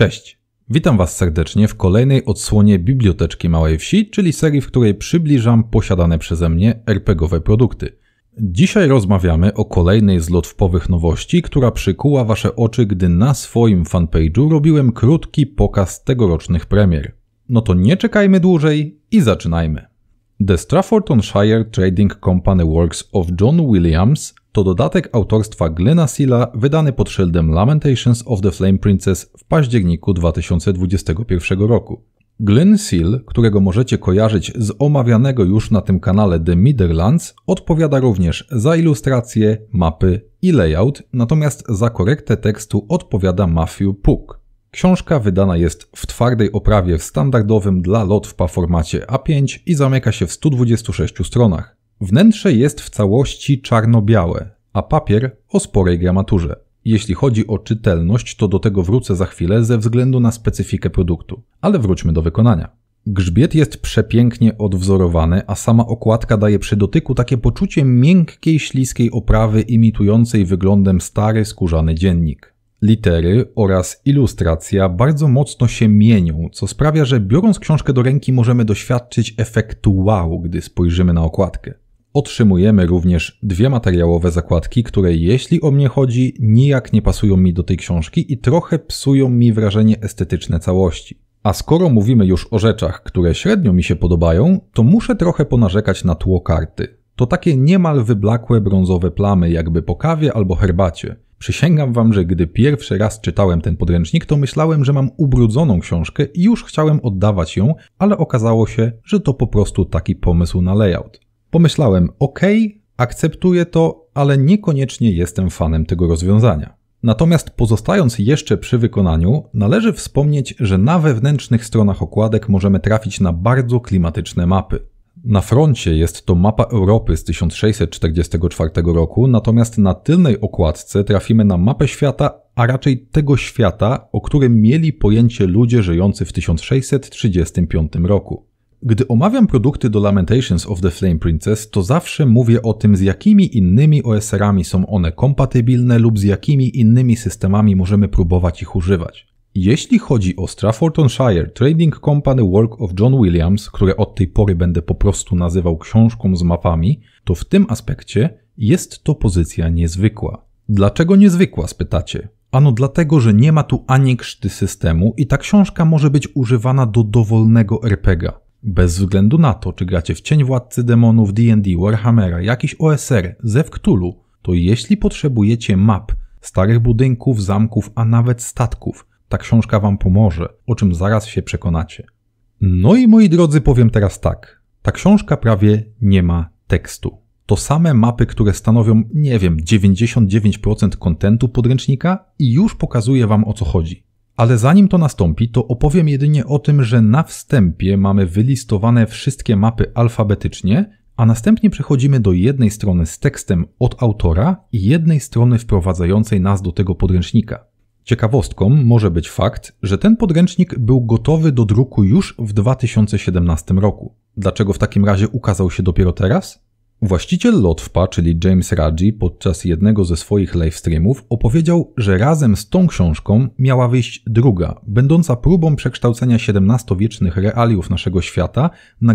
Cześć. Witam Was serdecznie w kolejnej odsłonie Biblioteczki Małej Wsi, czyli serii, w której przybliżam posiadane przeze mnie RPGowe produkty. Dzisiaj rozmawiamy o kolejnej z lotwpowych nowości, która przykuła Wasze oczy, gdy na swoim fanpage'u robiłem krótki pokaz tegorocznych premier. No to nie czekajmy dłużej i zaczynajmy. The Straffordshire Trading Company Works of John Williams to dodatek autorstwa Glena Silla, wydany pod szyldem Lamentations of the Flame Princess w październiku 2021 roku. Glyn Seal, którego możecie kojarzyć z omawianego już na tym kanale The Midlands, odpowiada również za ilustracje, mapy i layout, natomiast za korektę tekstu odpowiada Matthew Puck. Książka wydana jest w twardej oprawie w standardowym dla Lotwpa formacie A5 i zamyka się w 126 stronach. Wnętrze jest w całości czarno-białe, a papier o sporej gramaturze. Jeśli chodzi o czytelność, to do tego wrócę za chwilę ze względu na specyfikę produktu, ale wróćmy do wykonania. Grzbiet jest przepięknie odwzorowany, a sama okładka daje przy dotyku takie poczucie miękkiej, śliskiej oprawy imitującej wyglądem stary, skórzany dziennik. Litery oraz ilustracja bardzo mocno się mienią, co sprawia, że biorąc książkę do ręki możemy doświadczyć efektu wow, gdy spojrzymy na okładkę. Otrzymujemy również dwie materiałowe zakładki, które jeśli o mnie chodzi, nijak nie pasują mi do tej książki i trochę psują mi wrażenie estetyczne całości. A skoro mówimy już o rzeczach, które średnio mi się podobają, to muszę trochę ponarzekać na tło karty. To takie niemal wyblakłe brązowe plamy, jakby po kawie albo herbacie. Przysięgam wam, że gdy pierwszy raz czytałem ten podręcznik, to myślałem, że mam ubrudzoną książkę i już chciałem oddawać ją, ale okazało się, że to po prostu taki pomysł na layout. Pomyślałem, ok, akceptuję to, ale niekoniecznie jestem fanem tego rozwiązania. Natomiast pozostając jeszcze przy wykonaniu, należy wspomnieć, że na wewnętrznych stronach okładek możemy trafić na bardzo klimatyczne mapy. Na froncie jest to mapa Europy z 1644 roku, natomiast na tylnej okładce trafimy na mapę świata, a raczej tego świata, o którym mieli pojęcie ludzie żyjący w 1635 roku. Gdy omawiam produkty do Lamentations of the Flame Princess, to zawsze mówię o tym, z jakimi innymi OSR-ami są one kompatybilne lub z jakimi innymi systemami możemy próbować ich używać. Jeśli chodzi o Straffordshire Trading Company Work of John Williams, które od tej pory będę po prostu nazywał książką z mapami, to w tym aspekcie jest to pozycja niezwykła. Dlaczego niezwykła, spytacie? Ano dlatego, że nie ma tu ani krzty systemu i ta książka może być używana do dowolnego RPGa. Bez względu na to, czy gracie w Cień Władcy Demonów, D&D, Warhammera, jakiś OSR, Zew Cthulhu, to jeśli potrzebujecie map, starych budynków, zamków, a nawet statków, ta książka Wam pomoże, o czym zaraz się przekonacie. No i moi drodzy, powiem teraz tak. Ta książka prawie nie ma tekstu. To same mapy, które stanowią, nie wiem, 99% kontentu podręcznika i już pokazuje Wam o co chodzi. Ale zanim to nastąpi, to opowiem jedynie o tym, że na wstępie mamy wylistowane wszystkie mapy alfabetycznie, a następnie przechodzimy do jednej strony z tekstem od autora i jednej strony wprowadzającej nas do tego podręcznika. Ciekawostką może być fakt, że ten podręcznik był gotowy do druku już w 2017 roku. Dlaczego w takim razie ukazał się dopiero teraz? Właściciel Lotwpa, czyli James Raggi, podczas jednego ze swoich livestreamów opowiedział, że razem z tą książką miała wyjść druga, będąca próbą przekształcenia XVII-wiecznych realiów naszego świata na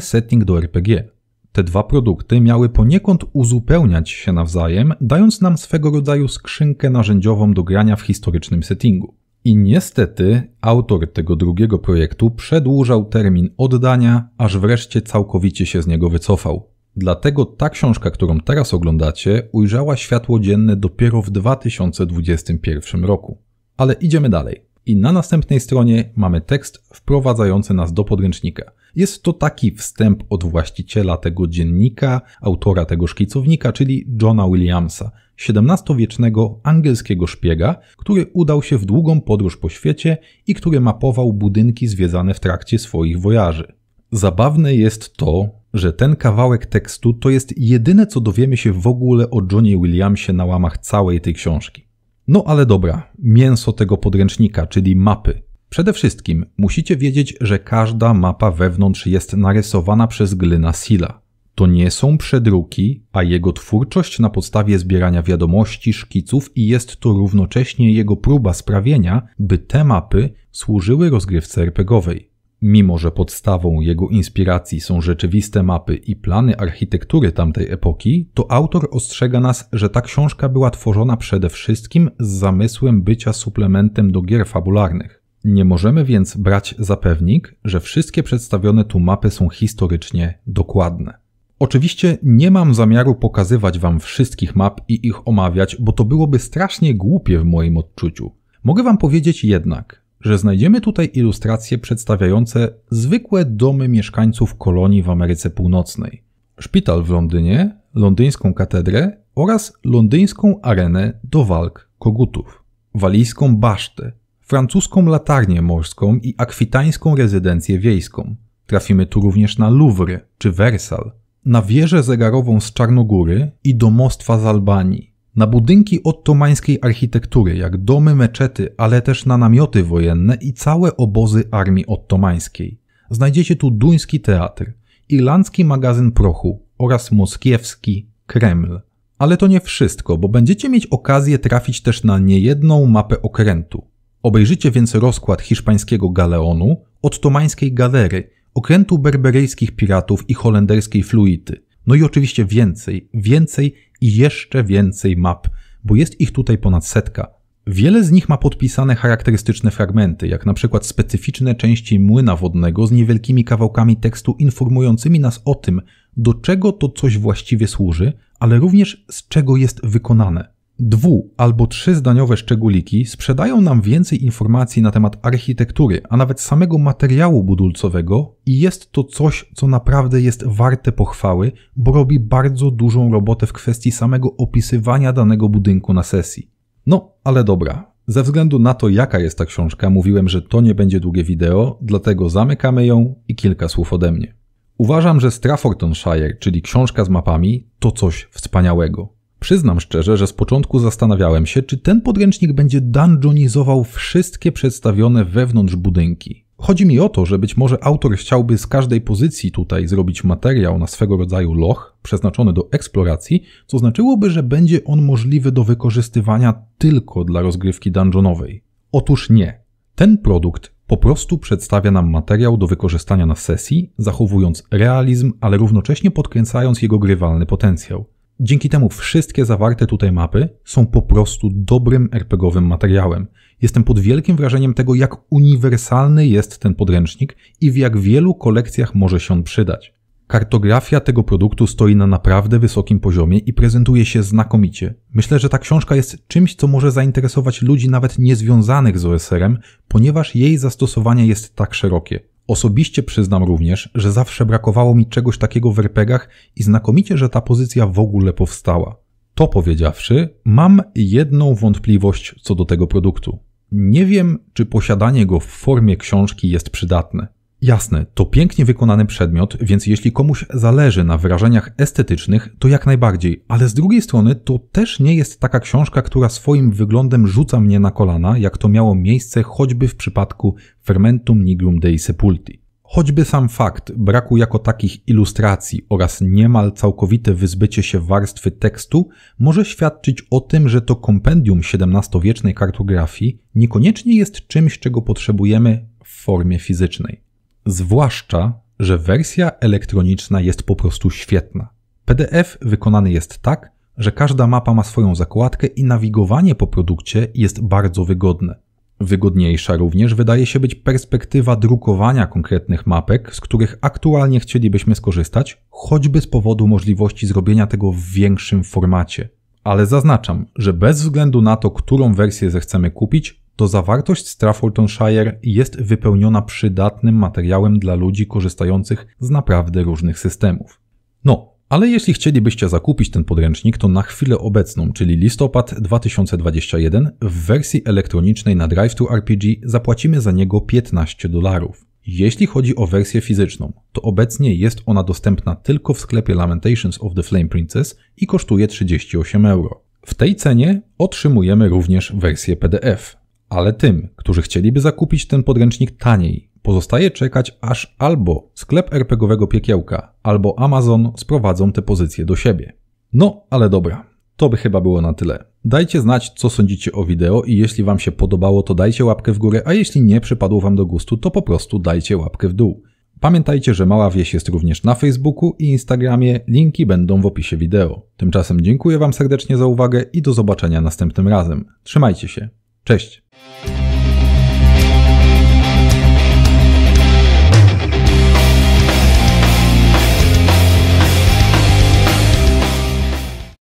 setting do RPG. Te dwa produkty miały poniekąd uzupełniać się nawzajem, dając nam swego rodzaju skrzynkę narzędziową do grania w historycznym settingu. I niestety autor tego drugiego projektu przedłużał termin oddania, aż wreszcie całkowicie się z niego wycofał. Dlatego ta książka, którą teraz oglądacie, ujrzała światło dzienne dopiero w 2021 roku. Ale idziemy dalej. I na następnej stronie mamy tekst wprowadzający nas do podręcznika. Jest to taki wstęp od właściciela tego dziennika, autora tego szkicownika, czyli Johna Williamsa, XVII-wiecznego angielskiego szpiega, który udał się w długą podróż po świecie i który mapował budynki zwiedzane w trakcie swoich wojaży. Zabawne jest to, że ten kawałek tekstu to jest jedyne, co dowiemy się w ogóle o Johnny Williamsie na łamach całej tej książki. No ale dobra, mięso tego podręcznika, czyli mapy. Przede wszystkim musicie wiedzieć, że każda mapa wewnątrz jest narysowana przez Glyna Silla. To nie są przedruki, a jego twórczość na podstawie zbierania wiadomości, szkiców i jest to równocześnie jego próba sprawienia, by te mapy służyły rozgrywce RPGowej. Mimo, że podstawą jego inspiracji są rzeczywiste mapy i plany architektury tamtej epoki, to autor ostrzega nas, że ta książka była tworzona przede wszystkim z zamysłem bycia suplementem do gier fabularnych. Nie możemy więc brać za pewnik, że wszystkie przedstawione tu mapy są historycznie dokładne. Oczywiście nie mam zamiaru pokazywać Wam wszystkich map i ich omawiać, bo to byłoby strasznie głupie w moim odczuciu. Mogę Wam powiedzieć jednak, że znajdziemy tutaj ilustracje przedstawiające zwykłe domy mieszkańców kolonii w Ameryce Północnej. Szpital w Londynie, londyńską katedrę oraz londyńską arenę do walk kogutów, walijską basztę, francuską latarnię morską i akwitańską rezydencję wiejską. Trafimy tu również na Louvre czy Wersal, na wieżę zegarową z Czarnogóry i domostwa z Albanii na budynki ottomańskiej architektury, jak domy, meczety, ale też na namioty wojenne i całe obozy armii ottomańskiej. Znajdziecie tu duński teatr, irlandzki magazyn prochu oraz moskiewski Kreml. Ale to nie wszystko, bo będziecie mieć okazję trafić też na niejedną mapę okrętu. Obejrzycie więc rozkład hiszpańskiego galeonu, ottomańskiej galery, okrętu berberyjskich piratów i holenderskiej fluity. No i oczywiście więcej, więcej i jeszcze więcej map, bo jest ich tutaj ponad setka. Wiele z nich ma podpisane charakterystyczne fragmenty, jak na przykład specyficzne części młyna wodnego z niewielkimi kawałkami tekstu informującymi nas o tym, do czego to coś właściwie służy, ale również z czego jest wykonane dwu- albo trzyzdaniowe szczególiki sprzedają nam więcej informacji na temat architektury, a nawet samego materiału budulcowego i jest to coś, co naprawdę jest warte pochwały, bo robi bardzo dużą robotę w kwestii samego opisywania danego budynku na sesji. No, ale dobra. Ze względu na to, jaka jest ta książka, mówiłem, że to nie będzie długie wideo, dlatego zamykamy ją i kilka słów ode mnie. Uważam, że Straffordshire, czyli książka z mapami, to coś wspaniałego. Przyznam szczerze, że z początku zastanawiałem się, czy ten podręcznik będzie dungeonizował wszystkie przedstawione wewnątrz budynki. Chodzi mi o to, że być może autor chciałby z każdej pozycji tutaj zrobić materiał na swego rodzaju loch przeznaczony do eksploracji, co znaczyłoby, że będzie on możliwy do wykorzystywania tylko dla rozgrywki dungeonowej. Otóż nie. Ten produkt po prostu przedstawia nam materiał do wykorzystania na sesji, zachowując realizm, ale równocześnie podkręcając jego grywalny potencjał. Dzięki temu wszystkie zawarte tutaj mapy są po prostu dobrym RPGowym materiałem. Jestem pod wielkim wrażeniem tego, jak uniwersalny jest ten podręcznik i w jak wielu kolekcjach może się on przydać. Kartografia tego produktu stoi na naprawdę wysokim poziomie i prezentuje się znakomicie. Myślę, że ta książka jest czymś, co może zainteresować ludzi nawet niezwiązanych z OSR-em, ponieważ jej zastosowanie jest tak szerokie. Osobiście przyznam również, że zawsze brakowało mi czegoś takiego w RPGach i znakomicie, że ta pozycja w ogóle powstała. To powiedziawszy, mam jedną wątpliwość co do tego produktu. Nie wiem, czy posiadanie go w formie książki jest przydatne. Jasne, to pięknie wykonany przedmiot, więc jeśli komuś zależy na wyrażeniach estetycznych, to jak najbardziej, ale z drugiej strony to też nie jest taka książka, która swoim wyglądem rzuca mnie na kolana, jak to miało miejsce choćby w przypadku Fermentum Nigrum Dei Sepulti. Choćby sam fakt braku jako takich ilustracji oraz niemal całkowite wyzbycie się warstwy tekstu może świadczyć o tym, że to kompendium XVII-wiecznej kartografii niekoniecznie jest czymś, czego potrzebujemy w formie fizycznej. Zwłaszcza, że wersja elektroniczna jest po prostu świetna. PDF wykonany jest tak, że każda mapa ma swoją zakładkę i nawigowanie po produkcie jest bardzo wygodne. Wygodniejsza również wydaje się być perspektywa drukowania konkretnych mapek, z których aktualnie chcielibyśmy skorzystać, choćby z powodu możliwości zrobienia tego w większym formacie. Ale zaznaczam, że bez względu na to, którą wersję zechcemy kupić, to zawartość Staffordshire jest wypełniona przydatnym materiałem dla ludzi korzystających z naprawdę różnych systemów. No, ale jeśli chcielibyście zakupić ten podręcznik, to na chwilę obecną, czyli listopad 2021, w wersji elektronicznej na Drive to RPG zapłacimy za niego 15 dolarów. Jeśli chodzi o wersję fizyczną, to obecnie jest ona dostępna tylko w sklepie Lamentations of the Flame Princess i kosztuje 38 euro. W tej cenie otrzymujemy również wersję PDF ale tym, którzy chcieliby zakupić ten podręcznik taniej, pozostaje czekać aż albo sklep RPGowego Piekiełka, albo Amazon sprowadzą te pozycje do siebie. No, ale dobra, to by chyba było na tyle. Dajcie znać, co sądzicie o wideo i jeśli Wam się podobało, to dajcie łapkę w górę, a jeśli nie przypadło Wam do gustu, to po prostu dajcie łapkę w dół. Pamiętajcie, że Mała Wieś jest również na Facebooku i Instagramie, linki będą w opisie wideo. Tymczasem dziękuję Wam serdecznie za uwagę i do zobaczenia następnym razem. Trzymajcie się. Cześć.